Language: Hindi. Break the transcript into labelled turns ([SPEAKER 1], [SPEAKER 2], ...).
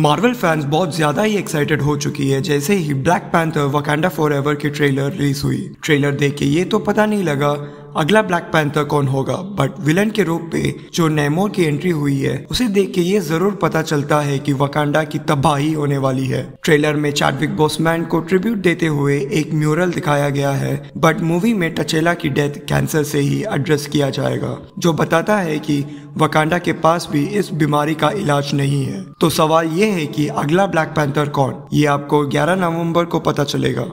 [SPEAKER 1] मार्वल फैंस बहुत ज्यादा ही एक्साइटेड हो चुकी है जैसे ही ब्लैक पैंथर वकांडा फॉर एवर की ट्रेलर रिलीज हुई ट्रेलर देख के ये तो पता नहीं लगा अगला ब्लैक पैंथर कौन होगा बट विलन के रूप में जो नेमो की एंट्री हुई है उसे देख के ये जरूर पता चलता है कि वकांडा की तबाही होने वाली है ट्रेलर में चार्विक बोसमैन को ट्रिब्यूट देते हुए एक म्यूरल दिखाया गया है बट मूवी में टचेला की डेथ कैंसर से ही एड्रेस किया जाएगा जो बताता है कि वकांडा के पास भी इस बीमारी का इलाज नहीं है तो सवाल ये है कि अगला ब्लैक पैंथर कौन ये आपको 11 नवंबर को पता चलेगा